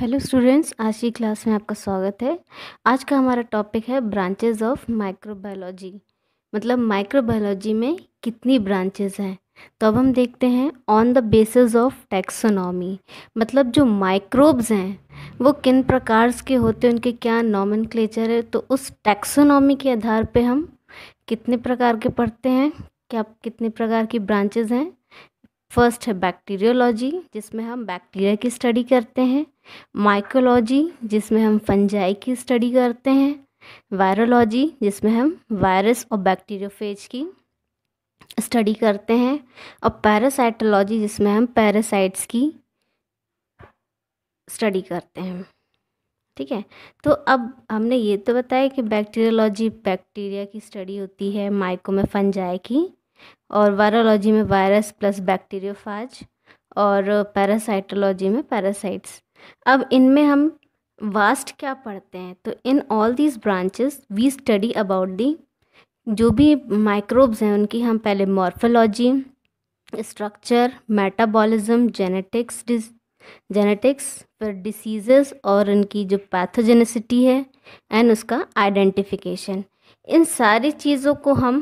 hello students आज की class में आपका स्वागत है आज का हमारा टॉपिक है ब्रांचेज ऑफ माइक्रोबायोलॉजी मतलब माइक्रोबायोलॉजी में कितनी ब्रांचेज हैं तो अब हम देखते हैं on the basis of taxonomy मतलब जो माइक्रोब्स हैं वो किन प्रकार के होते हैं उनके क्या नॉमन है तो उस टैक्सोनॉमी के आधार पर हम कितने प्रकार के पढ़ते हैं क्या कितने प्रकार की ब्रांचेज हैं फर्स्ट है बैक्टीरियोलॉजी जिसमें हम बैक्टीरिया की स्टडी करते हैं माइकोलॉजी जिसमें हम फंजाई की स्टडी करते हैं वायरोलॉजी जिसमें हम वायरस और बैक्टीरियोफेज की स्टडी करते हैं और पैरासाइटोलॉजी जिसमें हम पैरासाइट्स की स्टडी करते हैं ठीक है तो अब हमने ये तो बताया कि बैक्टीरियोलॉजी बैक्टीरिया की स्टडी होती है माइको में फंजाई की और वायरोलॉजी में वायरस प्लस बैक्टीरियोफाज और पैरासाइटोलॉजी uh, में पैरासाइट्स अब इनमें हम वास्ट क्या पढ़ते हैं तो in all these branches we study about the जो भी माइक्रोब्स हैं उनकी हम पहले morphology structure metabolism genetics genetics फिर डिसीजेस और उनकी जो पैथोजेनेसिटी है एंड उसका आइडेंटिफिकेशन इन सारी चीज़ों को हम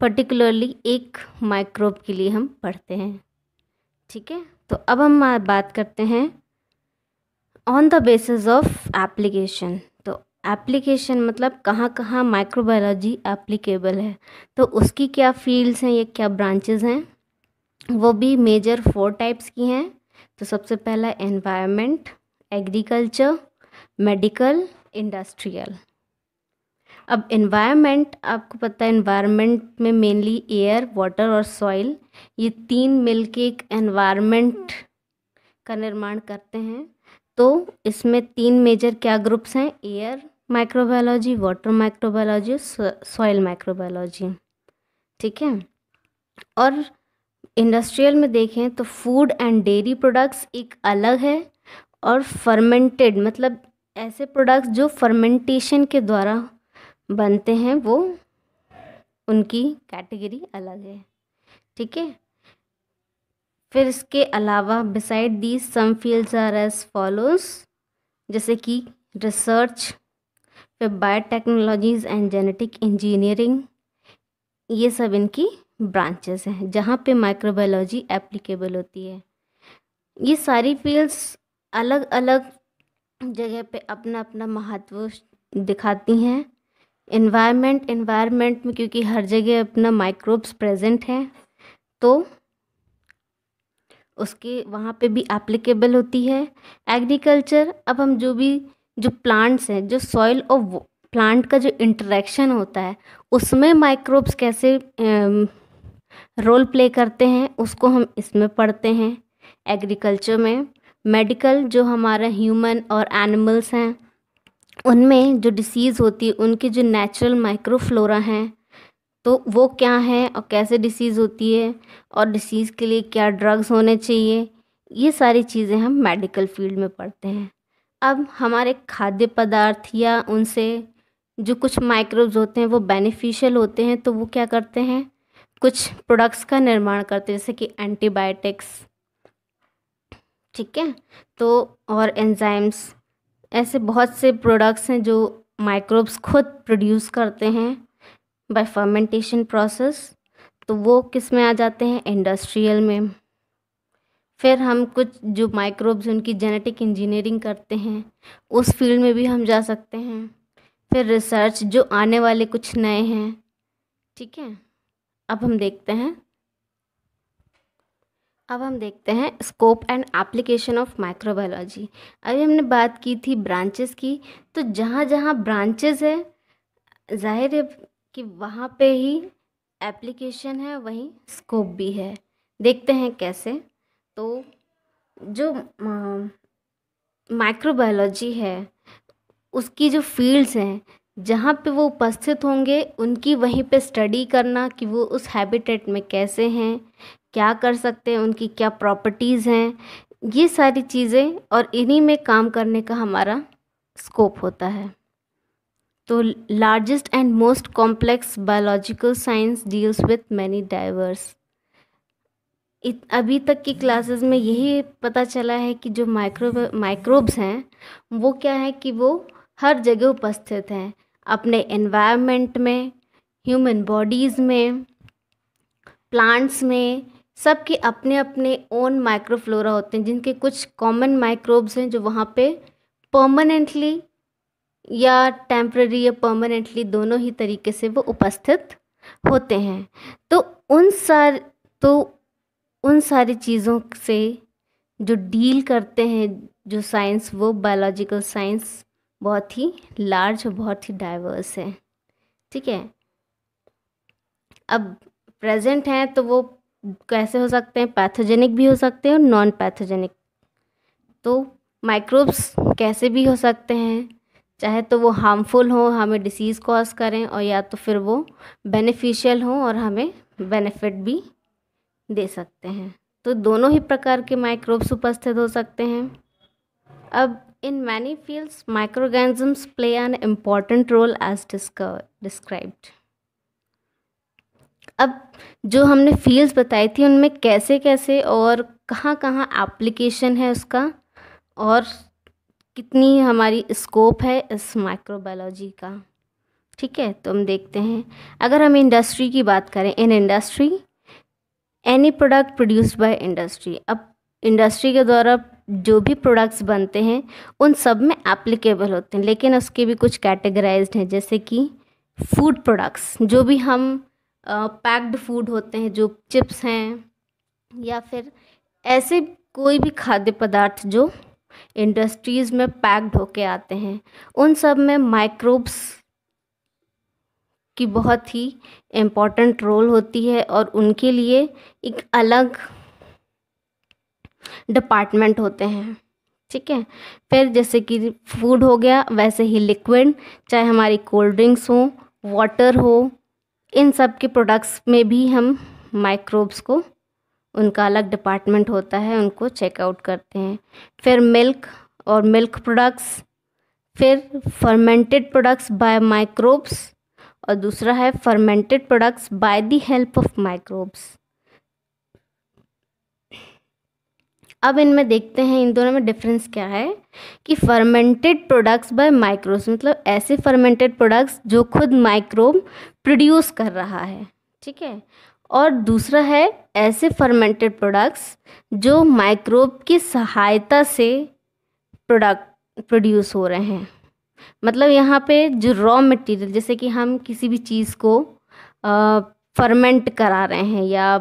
पर्टिकुलरली एक माइक्रोब के लिए हम पढ़ते हैं ठीक है तो अब हम बात करते हैं on the basis of application तो एप्लीकेशन मतलब कहाँ कहाँ माइक्रोबायोलॉजी एप्लीकेबल है तो उसकी क्या फील्ड्स हैं या क्या ब्रांचेस हैं वो भी मेजर फोर टाइप्स की हैं तो सबसे पहला एनवायरनमेंट एग्रीकल्चर मेडिकल इंडस्ट्रियल अब इन्वायरमेंट आपको पता है इन्वायरमेंट में मेनली एयर वाटर और सॉइल ये तीन मिल के एक एनवायरमेंट का निर्माण करते हैं तो इसमें तीन मेजर क्या ग्रुप्स हैं air microbiology water microbiology soil microbiology ठीक है और इंडस्ट्रियल में देखें तो फूड एंड डेयरी प्रोडक्ट्स एक अलग है और फर्मेंटेड मतलब ऐसे प्रोडक्ट्स जो फर्मेंटेशन के द्वारा बनते हैं वो उनकी कैटेगरी अलग है ठीक है फिर इसके अलावा beside these some fields are as follows जैसे कि रिसर्च फिर बायोटेक्नोलॉजीज एंड जेनेटिक इंजीनियरिंग ये सब इनकी ब्रांचेस हैं जहाँ पे माइक्रोबायोलॉजी एप्लीकेबल होती है ये सारी फील्ड्स अलग अलग जगह पे अपना अपना महत्व दिखाती हैं इन्वायरमेंट इन्वायरमेंट में क्योंकि हर जगह अपना माइक्रोब्स प्रेजेंट हैं तो उसके वहाँ पे भी एप्लीकेबल होती है एग्रीकल्चर अब हम जो भी जो प्लांट्स हैं जो सॉइल और प्लांट का जो इंटरेक्शन होता है उसमें माइक्रोब्स कैसे रोल प्ले करते हैं उसको हम इसमें पढ़ते हैं एग्रीकल्चर में मेडिकल जो हमारा ह्यूमन और एनिमल्स हैं उनमें जो डिसीज़ होती है उनके जो नेचुरल माइक्रोफ्लोरा हैं तो वो क्या है और कैसे डिसीज़ होती है और डिसीज़ के लिए क्या ड्रग्स होने चाहिए ये सारी चीज़ें हम मेडिकल फील्ड में पढ़ते हैं अब हमारे खाद्य पदार्थ या उनसे जो कुछ माइक्रोब्स होते हैं वो बेनिफिशियल होते हैं तो वो क्या करते हैं कुछ प्रोडक्ट्स का निर्माण करते हैं जैसे कि एंटीबायोटिक्स ठीक है तो और एंजाइम्स ऐसे बहुत से प्रोडक्ट्स हैं जो माइक्रोब्स खुद प्रोड्यूस करते हैं बाय फर्मेंटेशन प्रोसेस तो वो किस में आ जाते हैं इंडस्ट्रियल में फिर हम कुछ जो माइक्रोब्स उनकी जेनेटिक इंजीनियरिंग करते हैं उस फील्ड में भी हम जा सकते हैं फिर रिसर्च जो आने वाले कुछ नए हैं ठीक है अब हम देखते हैं अब हम देखते हैं scope and application of microbiology अभी हमने बात की थी ब्रांचेस की तो जहाँ जहाँ ब्रांचेस है जाहिर है कि वहाँ पे ही एप्लीकेशन है वहीं स्कोप भी है देखते हैं कैसे तो जो माइक्रोबायोलॉजी है उसकी जो फील्ड्स हैं जहाँ पे वो उपस्थित होंगे उनकी वहीं पे स्टडी करना कि वो उस हैबिटेट में कैसे हैं क्या कर सकते हैं उनकी क्या प्रॉपर्टीज़ हैं ये सारी चीज़ें और इन्हीं में काम करने का हमारा स्कोप होता है तो largest and most complex biological science deals with many diverse अभी तक की क्लासेस में यही पता चला है कि जो माइक्रो माइक्रोब्स हैं वो क्या है कि वो हर जगह उपस्थित हैं अपने एनवायरनमेंट में ह्यूमन बॉडीज़ में प्लांट्स में सबके अपने अपने ओन माइक्रोफ्लोरा होते हैं जिनके कुछ कॉमन माइक्रोब्स हैं जो वहाँ पे परमानेंटली या टेम्प्ररी या परमानेंटली दोनों ही तरीके से वो उपस्थित होते हैं तो उन सार तो उन सारी चीज़ों से जो डील करते हैं जो साइंस वो बायोलॉजिकल साइंस बहुत ही लार्ज और बहुत ही डाइवर्स है ठीक है अब प्रेजेंट हैं तो वो कैसे हो सकते हैं पैथोजेनिक भी हो सकते हैं और नॉन पैथोजेनिक तो माइक्रोब्स कैसे भी हो सकते हैं चाहे तो वो हार्मफुल हो हमें डिसीज़ कॉज करें और या तो फिर वो बेनिफिशियल हो और हमें बेनिफिट भी दे सकते हैं तो दोनों ही प्रकार के माइक्रोब्स उपस्थित हो सकते हैं अब in many fields microorganisms play an important role as desc described अब जो हमने फील्ड्स बताई थी उनमें कैसे कैसे और कहाँ कहाँ एप्लीकेशन है उसका और कितनी हमारी स्कोप है इस माइक्रोबायोलॉजी का ठीक है तो हम देखते हैं अगर हम इंडस्ट्री की बात करें in industry any product produced by industry अब इंडस्ट्री के द्वारा जो भी प्रोडक्ट्स बनते हैं उन सब में एप्लीकेबल होते हैं लेकिन उसके भी कुछ कैटेगराइज्ड हैं जैसे कि फूड प्रोडक्ट्स जो भी हम पैक्ड फूड होते हैं जो चिप्स हैं या फिर ऐसे कोई भी खाद्य पदार्थ जो इंडस्ट्रीज़ में पैक्ड होके आते हैं उन सब में माइक्रोब्स की बहुत ही इम्पोर्टेंट रोल होती है और उनके लिए एक अलग डिपार्टमेंट होते हैं ठीक है फिर जैसे कि फूड हो गया वैसे ही लिक्विड चाहे हमारी कोल्ड ड्रिंक्स हो वाटर हो इन सब के प्रोडक्ट्स में भी हम माइक्रोब्स को उनका अलग डिपार्टमेंट होता है उनको चेकआउट करते हैं फिर मिल्क और मिल्क प्रोडक्ट्स फिर फर्मेंटेड प्रोडक्ट्स बाय माइक्रोब्स और दूसरा है fermented products by the help of microbes अब इनमें देखते हैं इन दोनों में डिफरेंस क्या है कि फर्मेंटेड प्रोडक्ट्स बाय माइक्रोब्स मतलब ऐसे फर्मेंटेड प्रोडक्ट्स जो खुद माइक्रोब प्रोड्यूस कर रहा है ठीक है और दूसरा है ऐसे फर्मेंटेड प्रोडक्ट्स जो माइक्रोब की सहायता से प्रोडक्ट प्रोड्यूस हो रहे हैं मतलब यहाँ पे जो रॉ मटेरियल जैसे कि हम किसी भी चीज़ को फर्मेंट करा रहे हैं या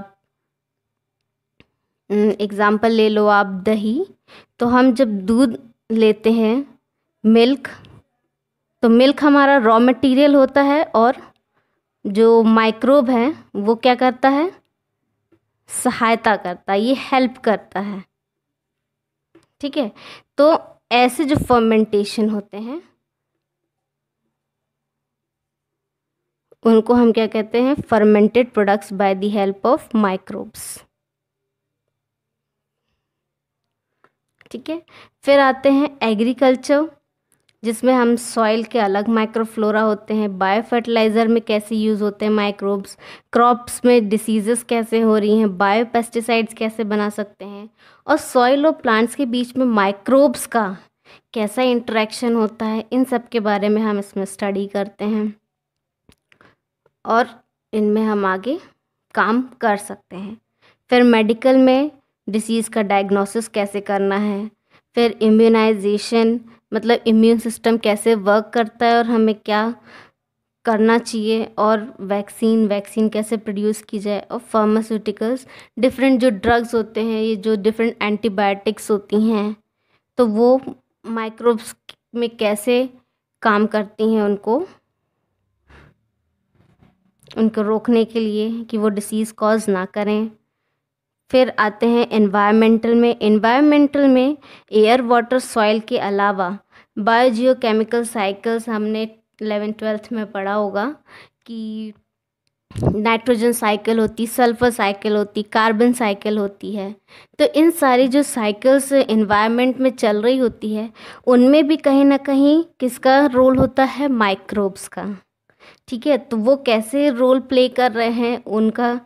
एग्ज़ाम्पल हम्म, ले लो आप दही तो हम जब दूध लेते हैं मिल्क तो मिल्क हमारा रॉ मटेरियल होता है और जो माइक्रोब है वो क्या करता है सहायता करता है ये हेल्प करता है ठीक है तो ऐसे जो फर्मेंटेशन होते हैं उनको हम क्या कहते हैं fermented products by the help of microbes ठीक है फिर आते हैं एग्रीकल्चर जिसमें हम सॉइल के अलग माइक्रोफ्लोरा होते हैं बायो फर्टिलाइज़र में कैसे यूज़ होते हैं माइक्रोब्स क्रॉप्स में डिसीज़ेस कैसे हो रही हैं बायो पेस्टिसाइड्स कैसे बना सकते हैं और सॉइल और प्लांट्स के बीच में माइक्रोब्स का कैसा इंट्रैक्शन होता है इन सब के बारे में हम इसमें स्टडी करते हैं और इनमें हम आगे काम कर सकते हैं फिर मेडिकल में डिसीज़ का डायग्नोसिस कैसे करना है फिर इम्यूनाइजेशन मतलब इम्यून सिस्टम कैसे वर्क करता है और हमें क्या करना चाहिए और वैक्सीन वैक्सीन कैसे प्रोड्यूस की जाए और फार्मास्यूटिकल्स डिफरेंट जो ड्रग्स होते हैं ये जो डिफरेंट एंटीबायोटिक्स होती हैं तो वो माइक्रोब्स में कैसे काम करती हैं उनको उनको रोकने के लिए कि वो डिसीज़ कॉज ना करें फिर आते हैं इन्वायरमेंटल में इन्वायरमेंटल में एयर वाटर सॉइल के अलावा बायोजियो केमिकल साइकिल्स हमने एलेवन ट्वेल्थ में पढ़ा होगा कि नाइट्रोजन साइकिल होती सल्फर साइकिल होती कार्बन साइकिल होती है तो इन सारी जो साइकिल्स इन्वायरमेंट में चल रही होती है उनमें भी कहीं ना कहीं किसका रोल होता है माइक्रोब्स का ठीक है तो वो कैसे रोल प्ले कर रहे हैं उनका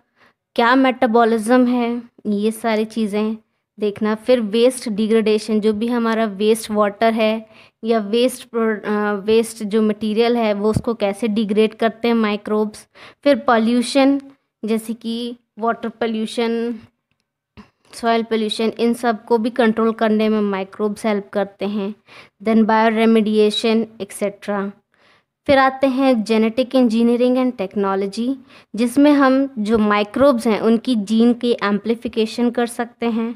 क्या मेटाबॉलिज्म है ये सारी चीज़ें देखना फिर वेस्ट डिग्रेडेशन जो भी हमारा वेस्ट वाटर है या वेस्ट वेस्ट जो मटेरियल है वो उसको कैसे डिग्रेड करते हैं माइक्रोब्स फिर पॉल्यूशन जैसे कि वाटर पॉल्यूशन सॉयल पोल्यूशन इन सब को भी कंट्रोल करने में माइक्रोब्स हेल्प करते हैं देन बायो रेमेडिएशन एक्सेट्रा फिर आते हैं जेनेटिक इंजीनियरिंग एंड टेक्नोलॉजी जिसमें हम जो माइक्रोब्स हैं उनकी जीन की एम्प्लीफिकेशन कर सकते हैं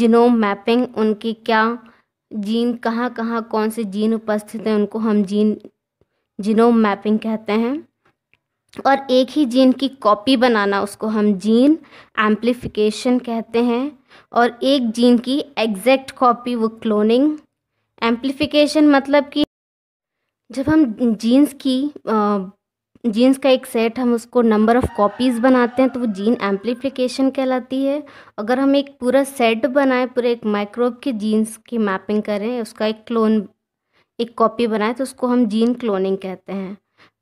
जिनोम मैपिंग उनके क्या जीन कहाँ कहाँ कौन से जीन उपस्थित हैं उनको हम जीन जिनोम मैपिंग कहते हैं और एक ही जीन की कॉपी बनाना उसको हम जीन एम्प्लीफिकेशन कहते हैं और एक जीन की एग्जैक्ट कॉपी वो क्लोनिंग एम्प्लीफिकेशन मतलब कि जब हम जीन्स की जीन्स का एक सेट हम उसको नंबर ऑफ़ कॉपीज़ बनाते हैं तो वो जीन एम्प्लीफिकेशन कहलाती है अगर हम एक पूरा सेट बनाए पूरे एक माइक्रोब के जीन्स की मैपिंग करें उसका एक क्लोन एक कॉपी बनाए तो उसको हम जीन क्लोनिंग कहते हैं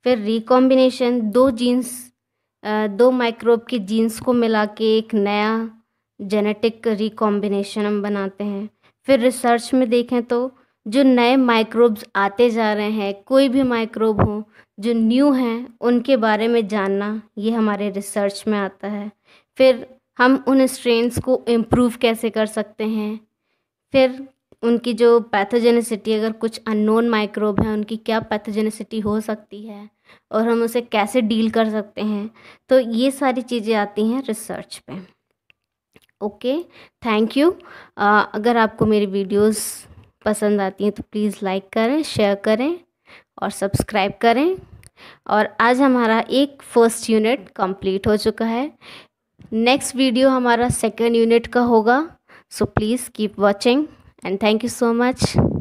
फिर रिकॉम्बिनेशन दो जीन्स दो माइक्रोब के जीन्स को मिला के एक नया जेनेटिक रिकॉम्बिनेशन हम बनाते हैं फिर रिसर्च में देखें तो जो नए माइक्रोब्स आते जा रहे हैं कोई भी माइक्रोब हो जो न्यू हैं उनके बारे में जानना ये हमारे रिसर्च में आता है फिर हम उन स्ट्रेन्स को इम्प्रूव कैसे कर सकते हैं फिर उनकी जो पैथोजेनिसिटी अगर कुछ अननोन माइक्रोब हैं उनकी क्या पैथोजेनिसिटी हो सकती है और हम उसे कैसे डील कर सकते हैं तो ये सारी चीज़ें आती हैं रिसर्च पे ओके थैंक यू अगर आपको मेरी वीडियोस पसंद आती हैं तो प्लीज़ लाइक करें शेयर करें और सब्सक्राइब करें और आज हमारा एक फर्स्ट यूनिट कंप्लीट हो चुका है नेक्स्ट वीडियो हमारा सेकेंड यूनिट का होगा so please keep watching and thank you so much